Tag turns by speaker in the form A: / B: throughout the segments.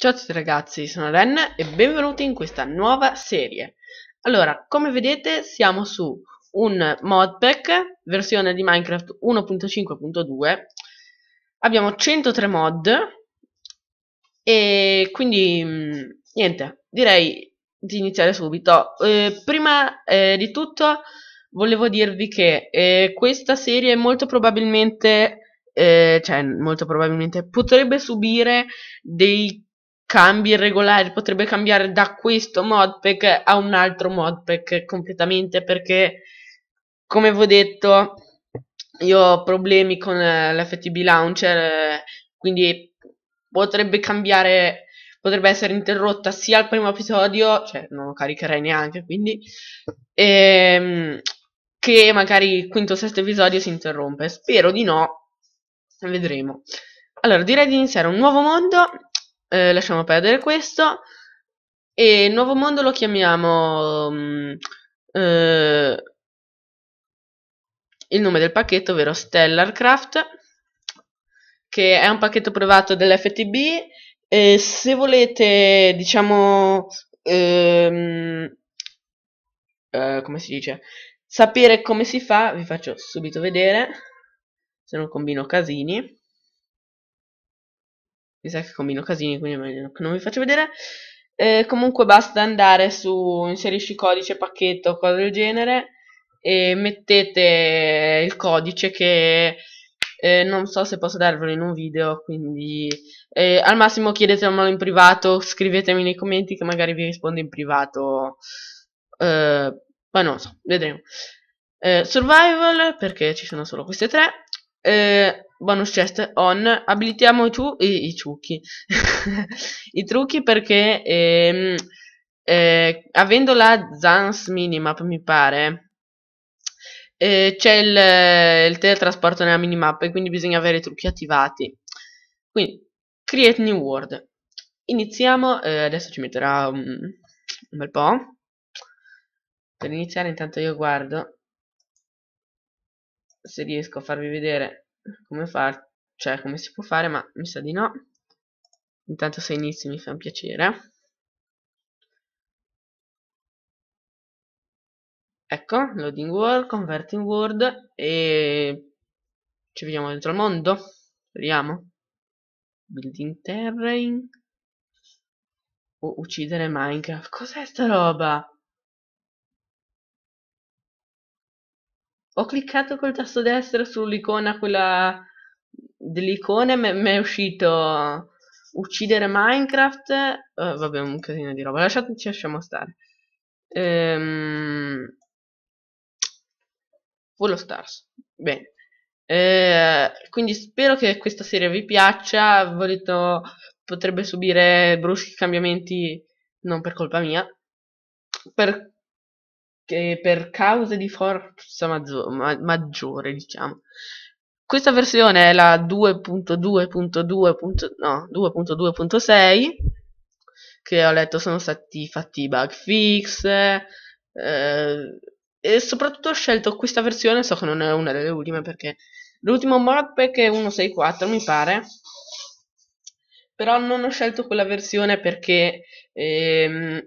A: Ciao a tutti ragazzi, sono Ren e benvenuti in questa nuova serie. Allora, come vedete siamo su un modpack, versione di Minecraft 1.5.2. Abbiamo 103 mod e quindi mm, niente, direi di iniziare subito. Eh, prima eh, di tutto volevo dirvi che eh, questa serie molto probabilmente... Eh, cioè, molto probabilmente potrebbe subire dei cambi il potrebbe cambiare da questo modpack a un altro modpack completamente perché, come vi ho detto, io ho problemi con eh, l'FTB launcher, eh, quindi potrebbe cambiare potrebbe essere interrotta sia al primo episodio, cioè non lo caricherei neanche, quindi, ehm, che magari il quinto o sesto episodio si interrompe. Spero di no, vedremo. Allora, direi di iniziare un nuovo mondo eh, lasciamo perdere questo. E il nuovo mondo lo chiamiamo... Mh, mm, eh, il nome del pacchetto, ovvero Stellarcraft, che è un pacchetto privato dell'FTB. E se volete, diciamo... Ehm, eh, come si dice? Sapere come si fa, vi faccio subito vedere, se non combino casini mi sa che combino casini quindi è meglio che non vi faccio vedere eh, comunque basta andare su inserisci codice pacchetto o cose del genere e mettete il codice che eh, non so se posso darvelo in un video quindi eh, al massimo chiedetemelo in privato scrivetemi nei commenti che magari vi rispondo in privato eh, ma non so vedremo eh, survival perché ci sono solo queste tre eh, bonus chest on abilitiamo i, tu i, i trucchi i trucchi perché ehm, eh, avendo la Zans minimap mi pare eh, c'è il, il, teletrasporto nella minimap e quindi bisogna avere i trucchi attivati quindi create new world iniziamo eh, adesso ci metterà un, un bel po' per iniziare intanto io guardo se riesco a farvi vedere come far cioè come si può fare ma mi sa di no intanto se inizi mi fa un piacere ecco loading world converting world e ci vediamo dentro al mondo speriamo building terrain o uccidere minecraft cos'è sta roba Ho cliccato col tasto destro sull'icona, quella dell'icona, e mi è uscito uccidere Minecraft. Uh, vabbè, un casino di roba. Lasciateci, lasciamo stare. Ehm... Volo Stars. Bene. Eh, quindi spero che questa serie vi piaccia. Volete, potrebbe subire bruschi cambiamenti, non per colpa mia. Per che per cause di forza maggiore, ma maggiore diciamo. Questa versione è la 2.2.2. no, 2.2.6 che ho letto sono stati fatti i bug fix eh, e soprattutto ho scelto questa versione, so che non è una delle ultime perché l'ultimo modpack è 1.6.4 mi pare però non ho scelto quella versione perché ehm,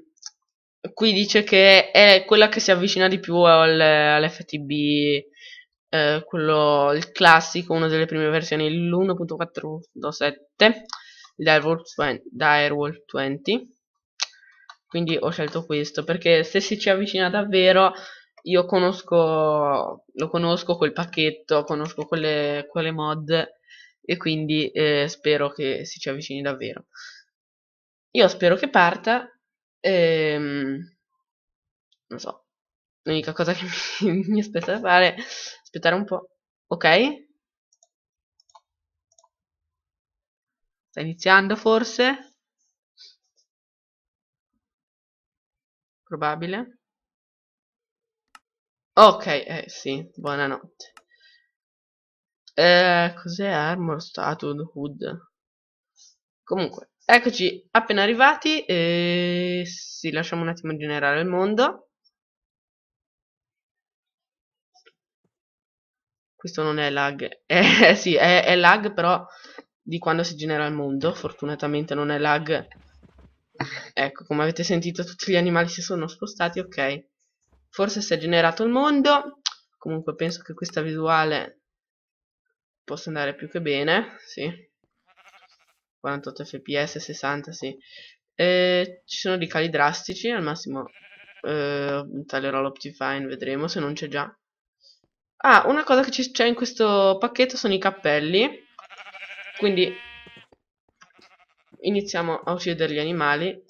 A: qui dice che è quella che si avvicina di più al, all'FTB, eh, quello il classico, una delle prime versioni, l'1.4.7 Direwolf 20 quindi ho scelto questo perché se si ci avvicina davvero io conosco lo conosco quel pacchetto conosco quelle, quelle mod e quindi eh, spero che si ci avvicini davvero io spero che parta Ehm, non so. L'unica cosa che mi, mi aspetta da fare. è Aspettare un po'. Ok. Sta iniziando forse? Probabile. Ok, eh sì, buonanotte. Eh, cos'è Armor Statue Hood? Comunque, Eccoci appena arrivati, e eh, sì, lasciamo un attimo generare il mondo. Questo non è lag, eh, sì, è, è lag però di quando si genera il mondo, fortunatamente non è lag. Ecco, come avete sentito tutti gli animali si sono spostati, ok. Forse si è generato il mondo, comunque penso che questa visuale possa andare più che bene, sì. 48 fps, 60 sì. E ci sono dei cali drastici, al massimo eh, taglierò l'Optifine, vedremo se non c'è già. Ah, una cosa che c'è in questo pacchetto sono i cappelli. Quindi iniziamo a uccidere gli animali.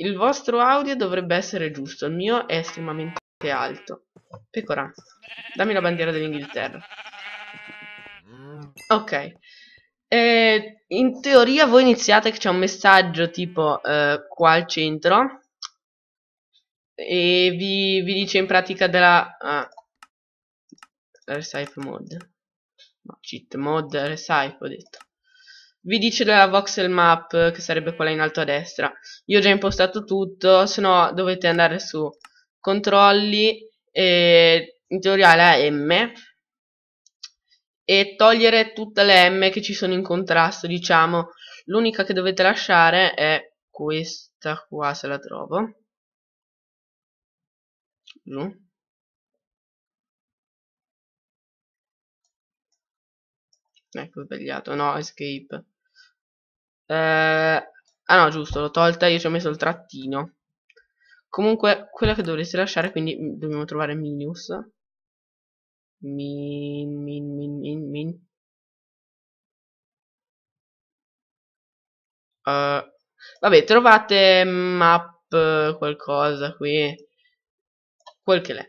A: Il vostro audio dovrebbe essere giusto, il mio è estremamente alto. Pecora, dammi la bandiera dell'Inghilterra. Ok, eh, in teoria voi iniziate che c'è un messaggio tipo eh, qua al centro e vi, vi dice in pratica della ah, resipe mod no, cheat mod resipe ho detto vi dice della voxel map che sarebbe quella in alto a destra io ho già impostato tutto se no dovete andare su controlli e in teoria la M e togliere tutte le M che ci sono in contrasto, diciamo. L'unica che dovete lasciare è questa qua, se la trovo. Giù. Ecco, sbagliato, no, escape. Eh, ah no, giusto, l'ho tolta, io ci ho messo il trattino. Comunque, quella che dovreste lasciare, quindi mm, dobbiamo trovare minus. Min, min, min, min, min. Uh, vabbè, trovate map qualcosa qui. Quel che l'è.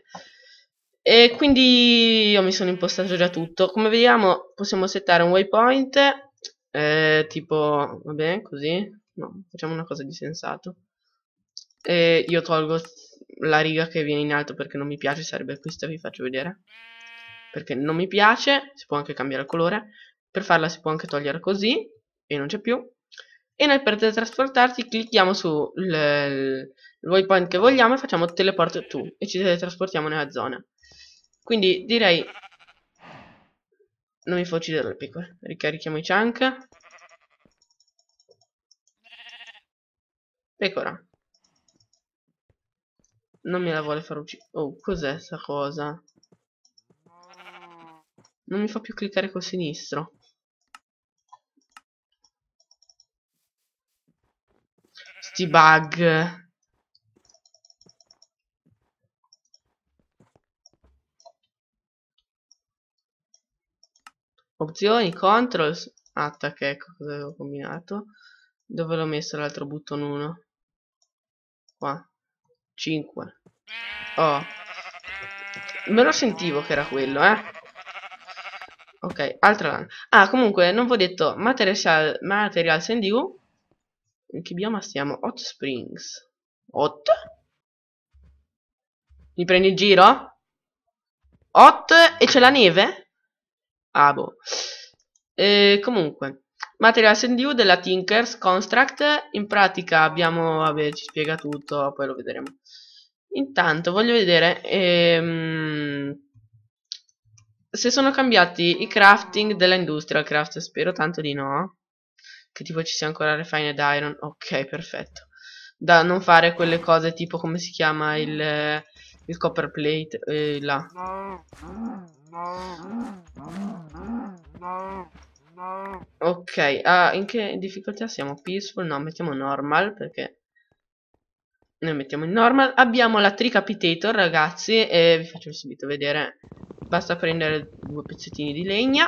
A: E quindi io mi sono impostato già tutto. Come vediamo possiamo settare un waypoint. Eh, tipo, vabbè, così. No, facciamo una cosa di sensato. E io tolgo la riga che viene in alto perché non mi piace, sarebbe questa, vi faccio vedere perché non mi piace, si può anche cambiare colore, per farla si può anche togliere così, e non c'è più, e noi per teletrasportarci clicchiamo sul waypoint che vogliamo e facciamo teleport to, e ci teletrasportiamo nella zona. Quindi direi... Non mi fa uccidere le piccole, ricarichiamo i chunk. Pecora. Non me la vuole far uccidere. Oh, cos'è sta cosa? Non mi fa più cliccare col sinistro. Sti bug. Opzioni, control, attack, ecco cosa avevo combinato. Dove l'ho messo l'altro button 1? Qua. 5. Oh. Me lo sentivo che era quello, eh. Ok, altra LAN. Ah, comunque, non vi ho detto, Material, material you. In che bioma stiamo? Hot Springs. Hot? Mi prendi in giro? Hot e c'è la neve? Ah, boh. E, eh, comunque, Material you della Tinkers Construct. In pratica abbiamo... Vabbè, ci spiega tutto, poi lo vedremo. Intanto, voglio vedere... Ehm se sono cambiati i crafting della Industrial Craft, spero tanto di no. Che tipo ci sia ancora Refined Iron. Ok, perfetto. Da non fare quelle cose tipo come si chiama il, il copper plate. Eh, là. Ok, ah, in che difficoltà siamo? Peaceful? No, mettiamo normal perché... Noi mettiamo in normal. Abbiamo la tricapitator, ragazzi, e vi faccio subito vedere basta prendere due pezzettini di legna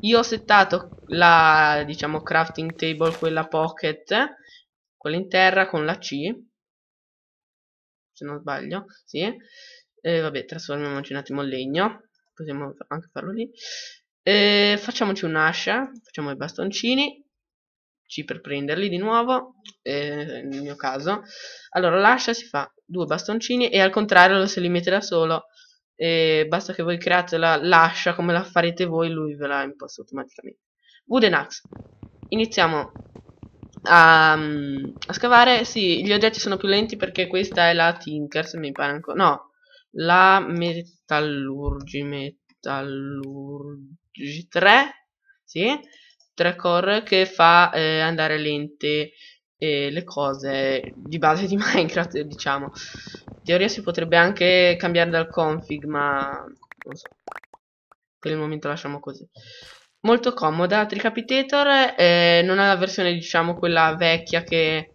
A: io ho settato la diciamo crafting table quella pocket quella in terra con la C se non sbaglio sì e eh, vabbè trasformiamoci un attimo in legno possiamo anche farlo lì eh, facciamoci un'ascia facciamo i bastoncini C per prenderli di nuovo eh, nel mio caso allora l'ascia si fa due bastoncini e al contrario se li mette da solo eh, basta che voi create la lascia come la farete voi lui ve la imposta automaticamente wooden axe iniziamo a, mm, a, scavare sì gli oggetti sono più lenti perché questa è la Tinker, se mi pare ancora no la metallurgi metallurgi 3 sì 3 core che fa eh, andare lente eh, le cose di base di minecraft diciamo teoria si potrebbe anche cambiare dal config, ma non so. Per il momento lasciamo così. Molto comoda, Tricapitator eh, non ha la versione, diciamo, quella vecchia che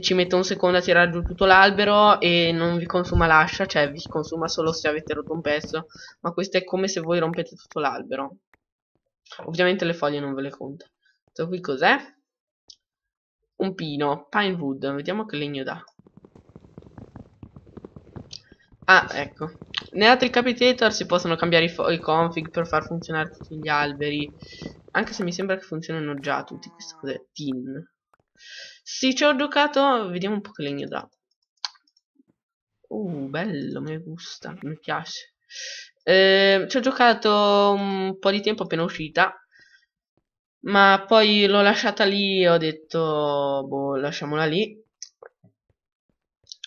A: ci mette un secondo a tirare giù tutto l'albero e non vi consuma l'ascia, cioè vi consuma solo se avete rotto un pezzo, ma questo è come se voi rompete tutto l'albero. Ovviamente le foglie non ve le conto. Questo qui cos'è? Un pino, pine wood, vediamo che legno dà. Ah, ecco. Nei altri capitator si possono cambiare i, i, config per far funzionare tutti gli alberi. Anche se mi sembra che funzionino già tutti. Questo cos'è? Tin. Sì, ci ho giocato. Vediamo un po' che legno dà. Uh, bello, mi gusta, mi piace. Eh, ci ho giocato un po' di tempo appena uscita. Ma poi l'ho lasciata lì ho detto, boh, lasciamola lì.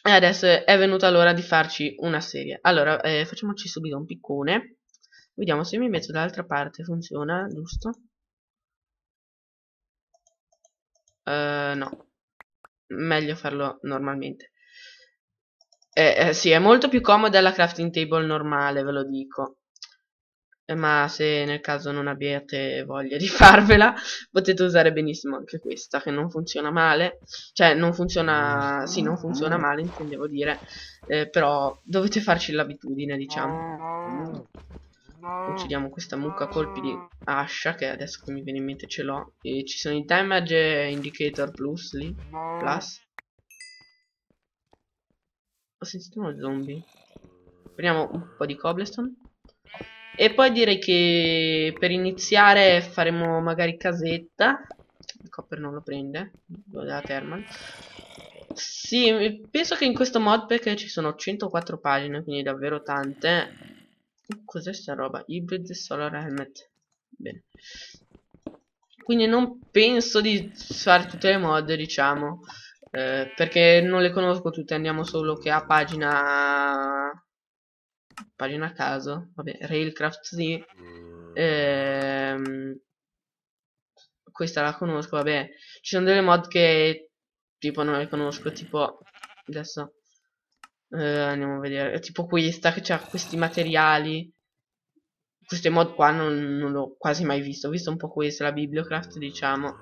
A: E adesso è venuta l'ora di farci una serie. Allora, eh, facciamoci subito un piccone. Vediamo se mi metto dall'altra parte. Funziona, giusto? Uh, no. Meglio farlo normalmente. Eh, eh, sì, è molto più comoda la crafting table normale, ve lo dico. Eh, ma se nel caso non abbiate voglia di farvela potete usare benissimo anche questa che non funziona male cioè non funziona sì non funziona male intendevo dire eh, però dovete farci l'abitudine diciamo uccidiamo questa mucca a colpi di ascia che adesso che mi viene in mente ce l'ho e ci sono i damage indicator plus lì plus ho sentito uno zombie prendiamo un po' di cobblestone e poi direi che per iniziare faremo magari casetta. Il copper non lo prende, quello della Thermal. Sì, penso che in questo modpack ci sono 104 pagine, quindi davvero tante. Cos'è sta roba? Hybrid Solar Helmet. Bene. Quindi non penso di fare tutte le mod, diciamo. Eh, perché non le conosco tutte, andiamo solo che a pagina pagina a caso, vabbè, Railcraft sì, mm. ehm, questa la conosco, vabbè, ci sono delle mod che tipo non le conosco, mm. tipo, adesso eh, andiamo a vedere, tipo questa che c'ha questi materiali, queste mod qua non, non l'ho quasi mai visto, ho visto un po' questa, la Bibliocraft mm. diciamo,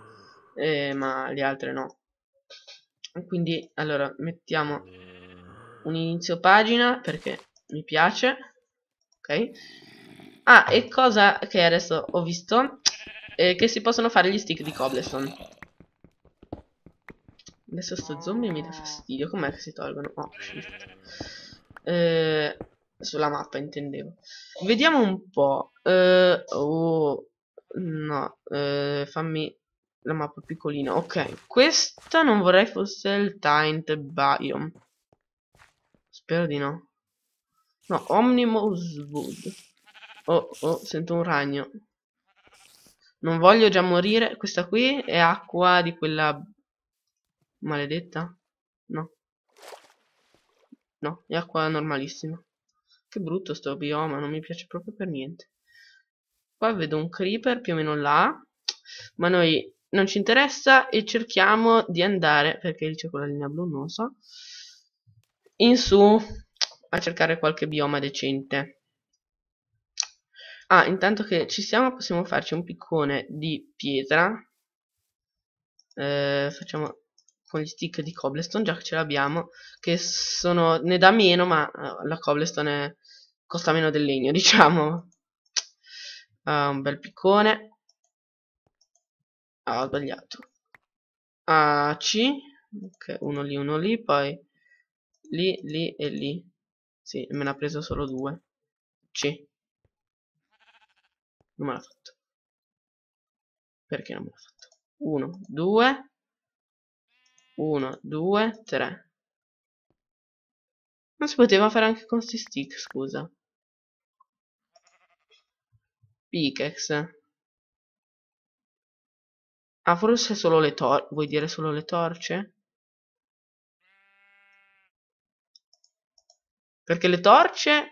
A: eh, ma le altre no. Quindi, allora, mettiamo un inizio pagina perché mi piace ok ah e cosa che adesso ho visto eh, che si possono fare gli stick di cobblestone adesso sto zombie mi dà fastidio com'è che si tolgono oh eh, sulla mappa intendevo vediamo un po' eh, oh no eh, fammi la mappa piccolina ok questa non vorrei fosse il Taint Biome spero di no No, Omnimous Wood. Oh, oh, sento un ragno. Non voglio già morire. Questa qui è acqua di quella... Maledetta? No. No, è acqua normalissima. Che brutto sto bioma, non mi piace proprio per niente. Qua vedo un creeper più o meno là. Ma noi non ci interessa e cerchiamo di andare, perché lì c'è quella linea blu, non lo so, in su a cercare qualche bioma decente. Ah, intanto che ci siamo possiamo farci un piccone di pietra. Eh, facciamo con gli stick di cobblestone, già che ce l'abbiamo, che sono, ne dà meno, ma eh, la cobblestone è, costa meno del legno, diciamo. Ah, un bel piccone. Ah, ho sbagliato. A, ah, C. Ok, uno lì, uno lì, poi lì, lì e lì. Sì, me ne ha preso solo due. C. Non me l'ha fatto. Perché non me l'ha fatto? Uno, due. Uno, due, tre. Non si poteva fare anche con questi stick, scusa. Pickaxe. Ah, forse solo le torce. Vuoi dire solo le torce? Perché le torce,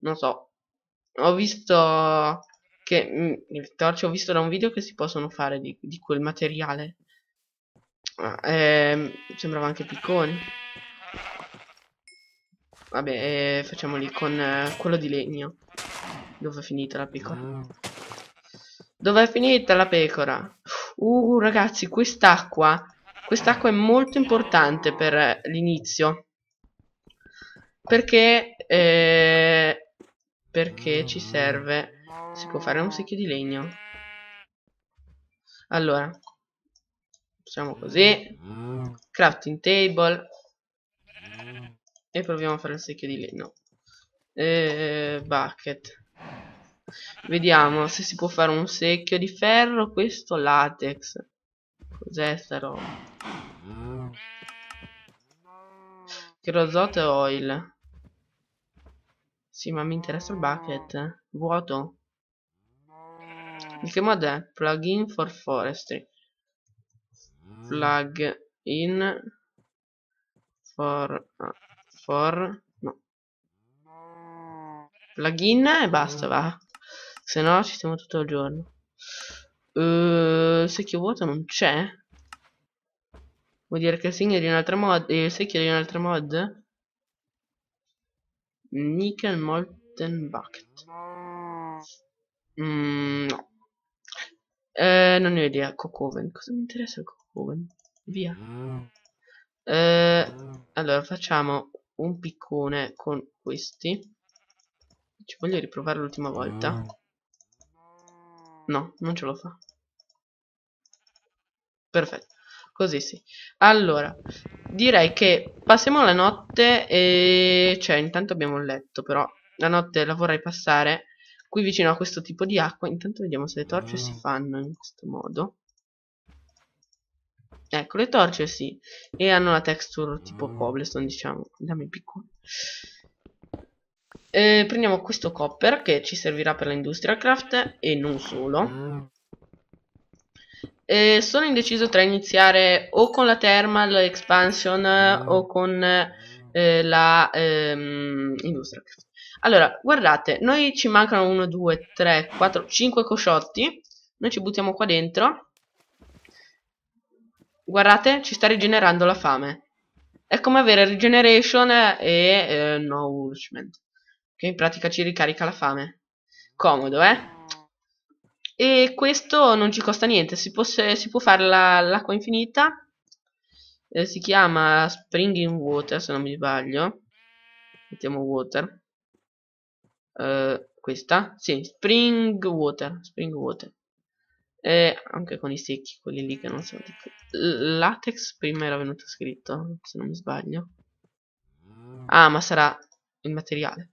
A: non so, ho visto che mh, mm, le torce ho visto da un video che si possono fare di, di quel materiale. Ah, ehm, sembrava anche piccone. Vabbè, eh, facciamoli con eh, quello di legno. Dove è finita la pecora? Ah. Dove è finita la pecora? Uh, ragazzi, quest'acqua. Quest'acqua è molto importante per eh, l'inizio. Perché, eh, perché ci serve... Si può fare un secchio di legno. Allora, facciamo così. Crafting table. E proviamo a fare il secchio di legno. Eh, bucket. Vediamo se si può fare un secchio di ferro. Questo latex. Cos'è sta roba? Creosote oil. Sì, ma mi interessa il bucket. Vuoto. Il che mod è? Plugin for forestry. Plug in for... for... no. Plugin e basta, va. Se no ci siamo tutto il giorno. Uh, eh, secchio vuoto non c'è? Vuol dire che il segno è di un'altra mod... Il secchio è di un'altra mod? Nickel Molten Bucket. Mm, no. Eh, non ne ho idea. Cocoven. Cosa mi interessa il Cocoven? Via. Eh, allora, facciamo un piccone con questi. Ci voglio riprovare l'ultima volta. No, non ce lo fa. Perfetto. Così sì. Allora, direi che passiamo la notte e... Cioè, intanto abbiamo un letto, però la notte la vorrei passare qui vicino a questo tipo di acqua. Intanto vediamo se le torce si mm. fanno in questo modo. Ecco, le torce sì. E hanno la texture tipo mm. cobblestone, diciamo. Dammi piccolo. E eh, prendiamo questo copper che ci servirà per l'industrial craft e non solo. Mm. E sono indeciso tra iniziare o con la Thermal Expansion o mm. con eh, la ehm, Industria. Allora, guardate, noi ci mancano 1, 2, 3, 4, 5 cosciotti. Noi ci buttiamo qua dentro. Guardate, ci sta rigenerando la fame. È come avere regeneration e eh, no nourishment. Che in pratica ci ricarica la fame. Comodo, eh? e questo non ci costa niente, si, posse, si può fare l'acqua la, infinita, eh, si chiama Springing Water se non mi sbaglio, mettiamo Water, eh, questa, sì, Spring Water, Spring Water, eh, anche con i secchi, quelli lì che non so di Latex prima era venuto scritto, se non mi sbaglio. Ah, ma sarà il materiale.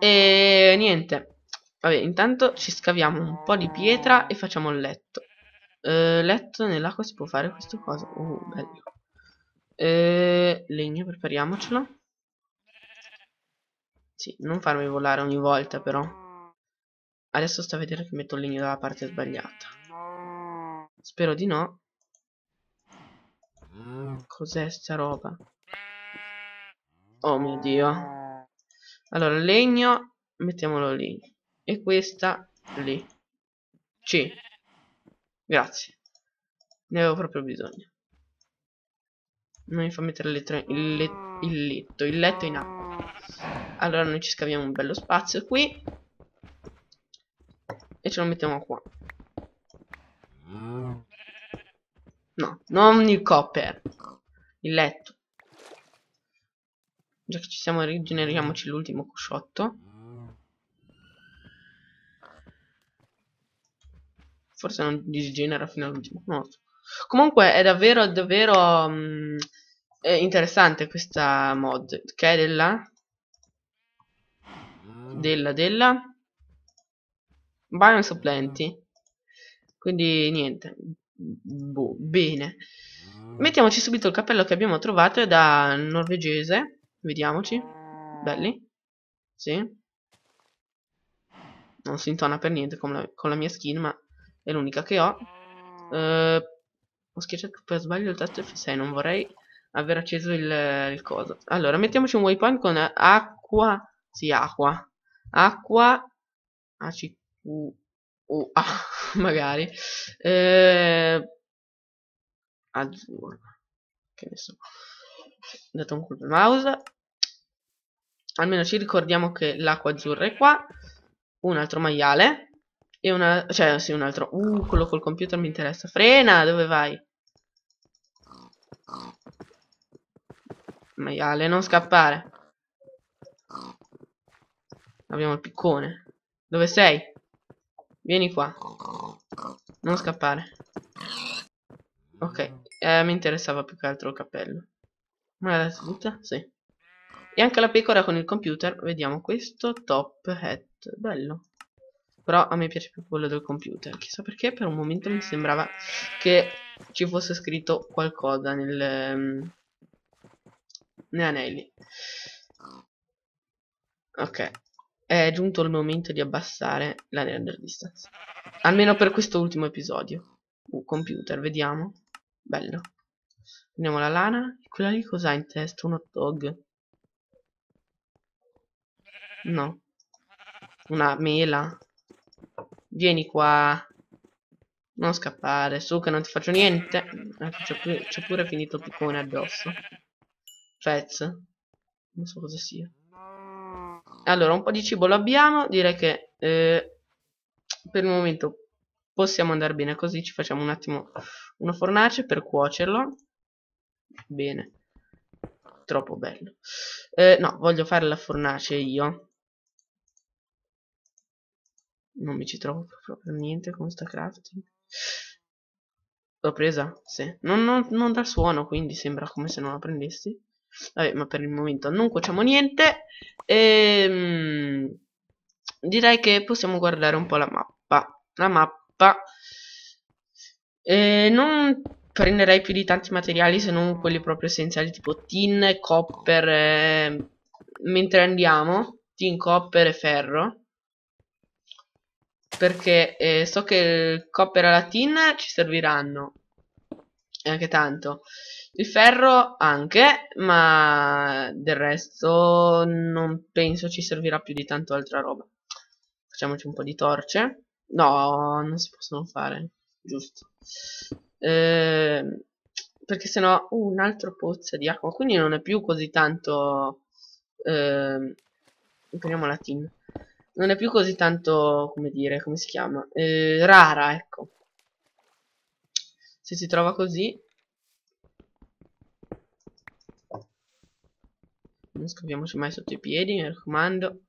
A: E niente. Vabbè, intanto ci scaviamo un po' di pietra e facciamo il letto. Eh, letto nell'acqua si può fare questo cosa. Oh, bello. Eh, legno, prepariamocelo. Sì, non farmi volare ogni volta però. Adesso sta a vedere che metto il legno dalla parte sbagliata. Spero di no. Cos'è sta roba? Oh mio dio. Allora, legno, mettiamolo lì e questa lì C grazie ne avevo proprio bisogno non mi fa mettere il, il, let il letto il letto in acqua allora noi ci scaviamo un bello spazio qui e ce lo mettiamo qua no non il copper il letto già che ci siamo rigeneriamoci l'ultimo cosciotto forse non disgenera fino all'ultimo non so. comunque è davvero davvero mh, mm, è interessante questa mod che è della della della Bion Supplanti quindi niente boh, bene mettiamoci subito il cappello che abbiamo trovato è da norvegese vediamoci belli sì non si intona per niente con la, con la mia skin ma è l'unica che ho uh, ho schiacciato per sbaglio il tasto F6 non vorrei aver acceso il, il coso allora mettiamoci un waypoint con acqua sì acqua acqua ACQ uh, ah, magari eh, azzurra che ne so dato un colpo mouse almeno ci ricordiamo che l'acqua azzurra è qua un altro maiale e una... Cioè, sì, un altro. Uh, quello col computer mi interessa. Frena, dove vai? Maiale, non scappare. Abbiamo il piccone. Dove sei? Vieni qua. Non scappare. Ok, eh, mi interessava più che altro il cappello. Ma adesso butta? Sì. E anche la pecora con il computer. Vediamo questo. Top hat. Bello. Però a me piace più quello del computer. Chissà perché per un momento mi sembrava che ci fosse scritto qualcosa nel... Um, negli anelli. Ok. È giunto il momento di abbassare la render distance. Almeno per questo ultimo episodio. Uh, computer, vediamo. Bello. Prendiamo la lana. E quella lì cos'ha in testa? Un hot dog. No. Una mela. Vieni qua. Non scappare, su che non ti faccio niente. Eh, c'è pure, pure, finito il piccone addosso. Fez. Non so cosa sia. Allora, un po' di cibo lo abbiamo. Direi che eh, per il momento possiamo andare bene così. Ci facciamo un attimo una fornace per cuocerlo. Bene. Troppo bello. Eh, no, voglio fare la fornace io. Non mi ci trovo proprio niente con sta crafting. L'ho presa? Sì. Non, non, non dà suono, quindi sembra come se non la prendessi. Vabbè, ma per il momento non cuociamo niente. E, ehm, mh, direi che possiamo guardare un po' la mappa. La mappa... E eh, non prenderei più di tanti materiali se non quelli proprio essenziali tipo tin, copper... Eh, mentre andiamo, tin, copper e ferro perché eh, so che il copper e la tin ci serviranno. E anche tanto. Il ferro anche, ma del resto non penso ci servirà più di tanto altra roba. Facciamoci un po' di torce. No, non si possono fare. Giusto. Eh, perché sennò uh, un altro pozzo di acqua. Quindi non è più così tanto... Eh, prendiamo la tin non è più così tanto, come dire, come si chiama? Eh, rara, ecco. Se si trova così. Non scaviamoci mai sotto i piedi, mi raccomando.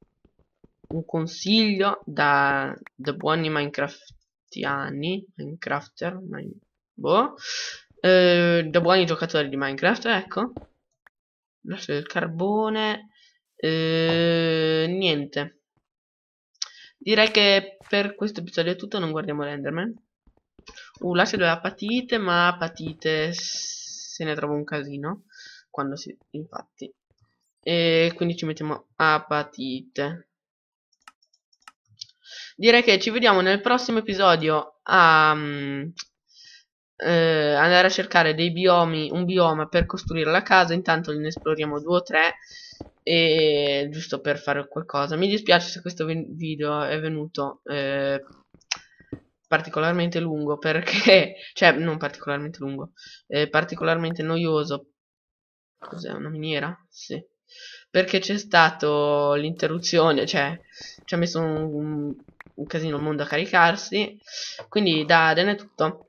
A: Un consiglio da, da buoni Minecraftiani, Minecrafter, mine, boh, eh, da buoni giocatori di Minecraft, ecco. Lascio il carbone. Eh, niente. Direi che per questo episodio è tutto, non guardiamo l'Enderman. Uh, là c'è della patite, ma apatite se ne trova un casino. Quando si... infatti. E quindi ci mettiamo apatite. Direi che ci vediamo nel prossimo episodio a... Um, eh, andare a cercare dei biomi, un bioma per costruire la casa, intanto ne esploriamo due o tre e giusto per fare qualcosa mi dispiace se questo video è venuto eh, particolarmente lungo perché cioè non particolarmente lungo eh, particolarmente noioso cos'è una miniera? sì perché c'è stato l'interruzione cioè ci ha messo un, un, casino il mondo a caricarsi quindi da Aden è tutto